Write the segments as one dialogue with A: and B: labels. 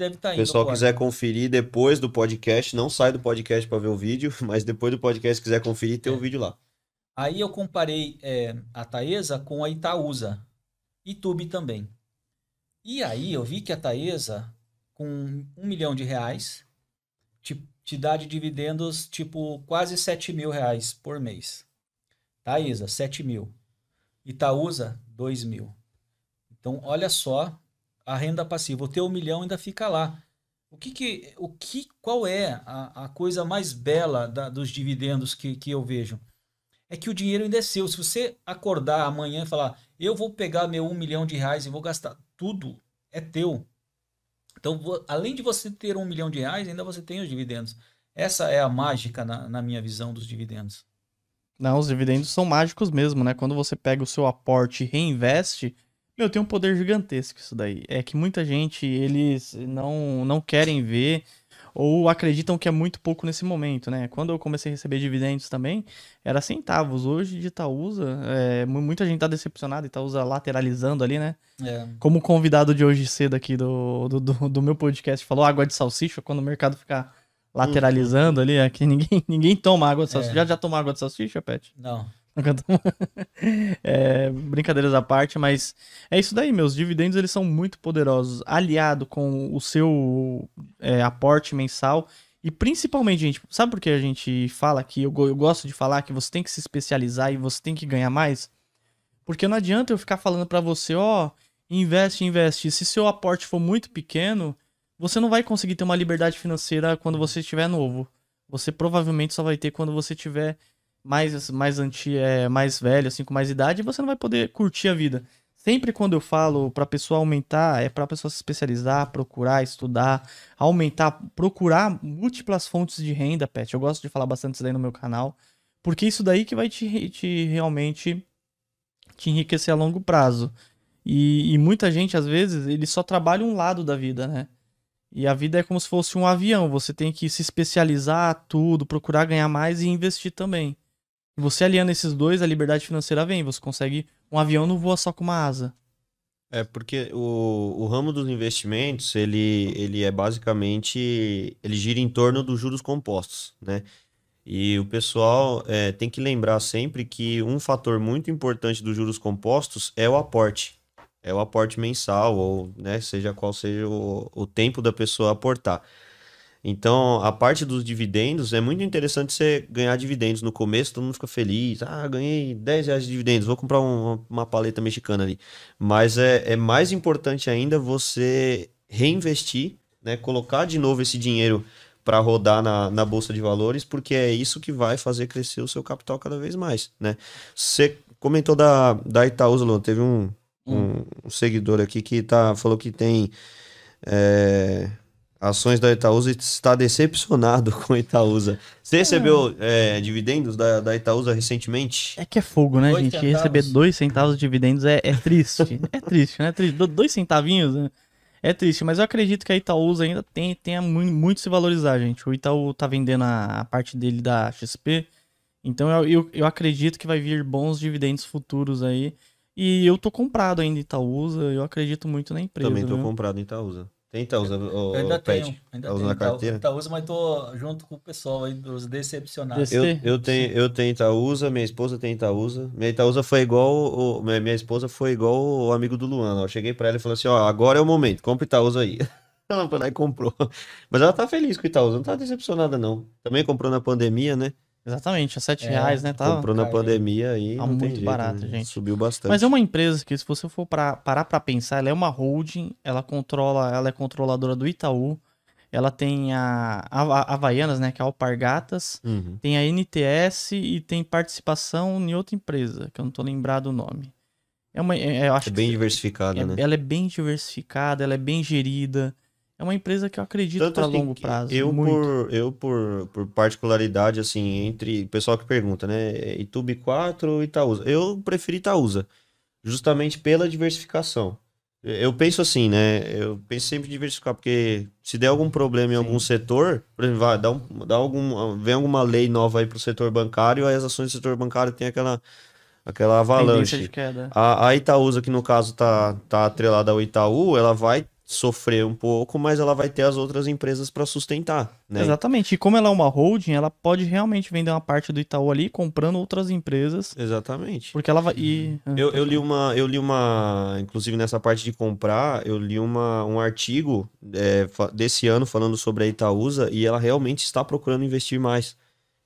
A: deve estar tá indo. O pessoal agora. quiser
B: conferir depois do podcast, não sai do podcast para ver o vídeo, mas depois do podcast quiser conferir, tem o é. um vídeo lá.
A: Aí eu comparei é, a Taesa com a Itaúsa. E Tube também. E aí eu vi que a Taesa, com um milhão de reais, te, te dá de dividendos tipo quase sete mil reais por mês. Taesa, sete mil. Itaúsa, dois mil. Então, olha só a renda passiva. O teu milhão ainda fica lá. O que, que, o que qual é a, a coisa mais bela da, dos dividendos que, que eu vejo? É que o dinheiro ainda é seu. Se você acordar amanhã e falar, eu vou pegar meu um milhão de reais e vou gastar tudo, é teu. Então, além de você ter um milhão de reais, ainda você tem os dividendos. Essa é a mágica, na, na minha visão, dos dividendos.
C: Não, os dividendos são mágicos mesmo, né? Quando você pega o seu aporte e reinveste, meu, tem um poder gigantesco isso daí. É que muita gente, eles não, não querem ver ou acreditam que é muito pouco nesse momento, né? Quando eu comecei a receber dividendos também, era centavos. Hoje de Itaúsa, é, muita gente tá decepcionada, Itaúsa lateralizando ali, né? É. Como o convidado de hoje cedo aqui do, do, do, do meu podcast falou água de salsicha, quando o mercado ficar lateralizando uhum. ali, que ninguém, ninguém toma água de é. salsicha. É. Já, já tomou água de salsicha, Pet? Não. é, brincadeiras à parte, mas é isso daí, meus dividendos eles são muito poderosos, aliado com o seu é, aporte mensal e principalmente, gente, sabe por que a gente fala que eu, eu gosto de falar que você tem que se especializar e você tem que ganhar mais? Porque não adianta eu ficar falando para você, ó, oh, investe, investe. Se seu aporte for muito pequeno, você não vai conseguir ter uma liberdade financeira quando você estiver novo. Você provavelmente só vai ter quando você tiver mais, assim, mais, anti, é, mais velho, assim, com mais idade, você não vai poder curtir a vida. Sempre quando eu falo para pessoa aumentar, é para pessoa se especializar, procurar, estudar, aumentar, procurar múltiplas fontes de renda, Pet. Eu gosto de falar bastante isso daí no meu canal, porque isso daí que vai te, te realmente te enriquecer a longo prazo. E, e muita gente, às vezes, ele só trabalha um lado da vida, né? E a vida é como se fosse um avião, você tem que se especializar tudo, procurar ganhar mais e investir também você aliando esses dois, a liberdade financeira vem. Você consegue. Um avião não voa só com uma asa.
B: É, porque o, o ramo dos investimentos, ele, ele é basicamente. Ele gira em torno dos juros compostos, né? E o pessoal é, tem que lembrar sempre que um fator muito importante dos juros compostos é o aporte. É o aporte mensal, ou né, seja qual seja o, o tempo da pessoa aportar. Então, a parte dos dividendos, é muito interessante você ganhar dividendos no começo, todo mundo fica feliz. Ah, ganhei 10 reais de dividendos, vou comprar um, uma paleta mexicana ali. Mas é, é mais importante ainda você reinvestir, né? colocar de novo esse dinheiro para rodar na, na bolsa de valores, porque é isso que vai fazer crescer o seu capital cada vez mais. Né? Você comentou da, da Itaúsa, teve um, hum. um, um seguidor aqui que tá, falou que tem. É, ações da Itaúsa está decepcionado com a Itaúsa. Você é. recebeu é. dividendos da, da Itaúsa recentemente?
C: É que é fogo, né, dois gente? Centavos. Receber dois centavos de dividendos é, é triste. é triste, né? É triste. Dois centavinhos né? é triste, mas eu acredito que a Itaúsa ainda tem, tem muito, se valorizar, gente. O Itaú tá vendendo a, a parte dele da XP, então eu, eu, eu acredito que vai vir bons dividendos futuros aí. E eu tô comprado ainda em Itaúsa, eu acredito muito na empresa. Também tô né? comprado
B: em Itaúsa. Tem Itaúsa? Tá o, eu ainda o tenho, ainda tá tenho. Tá carteira?
A: Itaúsa, mas tô junto com o pessoal aí dos decepcionados. Eu,
B: eu, tenho, eu tenho Itaúsa, minha esposa tem Itaúsa. Minha Itaúsa foi igual, o, minha, minha esposa foi igual o amigo do Luan. Eu cheguei pra ela e falei assim, ó, agora é o momento, compra Itaúsa aí. Ela foi lá e comprou. Mas ela tá feliz com Itaúsa, não tá decepcionada não. Também comprou na pandemia, né?
C: Exatamente, a 7 é, reais, né? Tava, tá comprou na cara, pandemia
B: aí. Tá muito jeito, barato, né? gente. Subiu bastante. Mas é uma
C: empresa que, se você for pra, parar para pensar, ela é uma holding, ela controla, ela é controladora do Itaú, ela tem a, a, Havaianas, né? Que é a Alpargatas, uhum. tem a NTS e tem participação em outra empresa, que eu não tô lembrado o nome. É
B: uma. É, eu acho é bem diversificada, é, né? Ela
C: é bem diversificada, ela é bem gerida é uma empresa que eu acredito para assim, longo prazo. Eu muito.
B: por eu por, por particularidade assim entre pessoal que pergunta, né, Itube 4 ou Itaúsa. Eu prefiro Itaúsa, justamente pela diversificação. Eu penso assim, né? Eu penso sempre em diversificar, porque se der algum problema em Sim. algum setor, por exemplo, vai, dá, um, dá algum, vem alguma lei nova aí pro setor bancário, aí as ações do setor bancário tem aquela aquela avalanche. A, a Itaúsa, que no caso tá, tá atrelada ao Itaú, ela vai sofrer um pouco, mas ela vai ter as outras empresas para sustentar, né?
C: Exatamente. E como ela é uma holding, ela pode realmente vender uma parte do Itaú ali, comprando outras empresas. Exatamente. Porque ela vai e...
B: Ah, eu, eu, li uma, eu li uma, inclusive nessa parte de comprar, eu li uma, um artigo é, desse ano falando sobre a Itaúsa e ela realmente está procurando investir mais.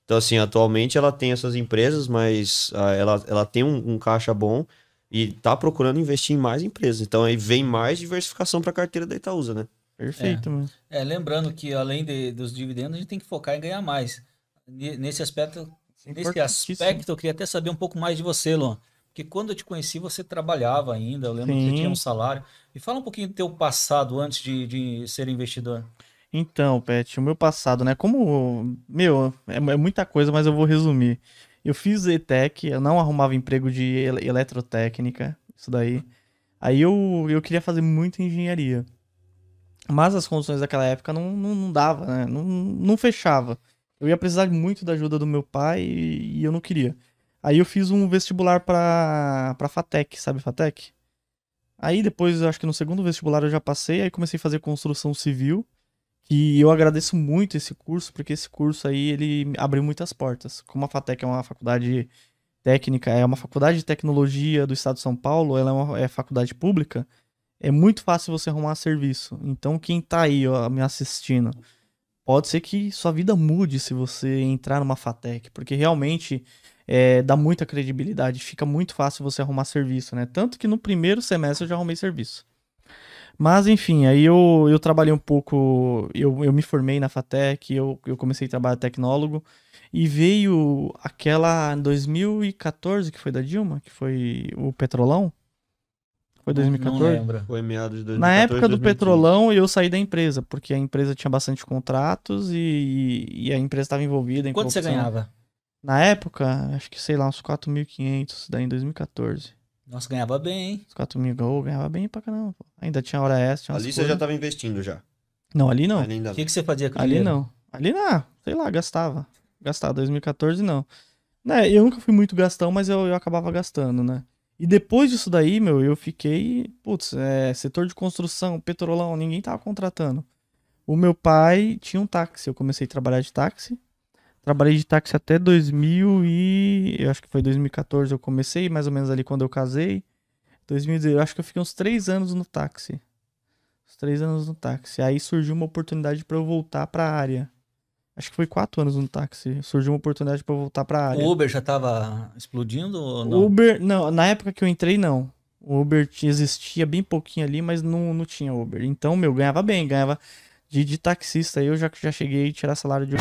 B: Então assim, atualmente ela tem essas empresas, mas ah, ela, ela tem um, um caixa bom e tá procurando investir em mais empresas. Então aí vem mais diversificação para a carteira da Itaúsa, né? Perfeito, é. mano.
A: É, lembrando que além de, dos dividendos, a gente tem que focar em ganhar mais. Nesse aspecto,
B: é nesse aspecto,
A: eu queria até saber um pouco mais de você, Luan. Porque quando eu te conheci, você trabalhava ainda, eu lembro Sim. que você tinha um salário. E fala um pouquinho do teu passado antes de, de ser
C: investidor. Então, Pet, o meu passado, né? Como. Meu, é, é muita coisa, mas eu vou resumir. Eu fiz ETEC, eu não arrumava emprego de eletrotécnica, isso daí. Aí eu, eu queria fazer muita engenharia. Mas as condições daquela época não, não, não dava, né? Não, não fechava. Eu ia precisar muito da ajuda do meu pai e, e eu não queria. Aí eu fiz um vestibular pra, pra FATEC, sabe FATEC? Aí depois, acho que no segundo vestibular eu já passei, aí comecei a fazer construção civil que eu agradeço muito esse curso, porque esse curso aí ele abriu muitas portas. Como a FATEC é uma faculdade técnica, é uma faculdade de tecnologia do estado de São Paulo, ela é uma é faculdade pública, é muito fácil você arrumar serviço. Então quem tá aí ó, me assistindo, pode ser que sua vida mude se você entrar numa FATEC, porque realmente é, dá muita credibilidade, fica muito fácil você arrumar serviço, né? Tanto que no primeiro semestre eu já arrumei serviço. Mas, enfim, aí eu, eu trabalhei um pouco, eu, eu me formei na FATEC, eu, eu comecei a trabalhar tecnólogo, e veio aquela 2014 que foi da Dilma, que foi o Petrolão. Foi 2014? Não lembro. Foi meados de 2014. Na época do Petrolão, eu saí da empresa, porque a empresa tinha bastante contratos e, e a empresa estava envolvida em Quanto corrupção. você ganhava? Na época, acho que sei lá, uns 4.500, daí em 2014. Nossa, ganhava bem, hein? Os 4 mil gol, ganhava bem pra caramba. Pô. Ainda tinha hora extra. Ali você já tava
B: investindo já.
C: Não, ali não. Ali ainda... O que, que você fazia com Ali não. Ali não, ah, sei lá, gastava. Gastava, 2014 não. Né, eu nunca fui muito gastão, mas eu, eu acabava gastando, né? E depois disso daí, meu, eu fiquei. Putz, é, setor de construção, petrolão, ninguém tava contratando. O meu pai tinha um táxi, eu comecei a trabalhar de táxi. Trabalhei de táxi até 2000 e... Eu acho que foi 2014 eu comecei, mais ou menos ali quando eu casei. 2010, eu acho que eu fiquei uns três anos no táxi. Uns três anos no táxi. Aí surgiu uma oportunidade para eu voltar para a área. Acho que foi quatro anos no táxi. Surgiu uma oportunidade para eu voltar para a área. O Uber
A: já estava explodindo ou não?
C: Uber, não. Na época que eu entrei, não. O Uber existia bem pouquinho ali, mas não, não tinha Uber. Então, meu, ganhava bem. Ganhava de, de taxista. Eu já, já cheguei a tirar salário de...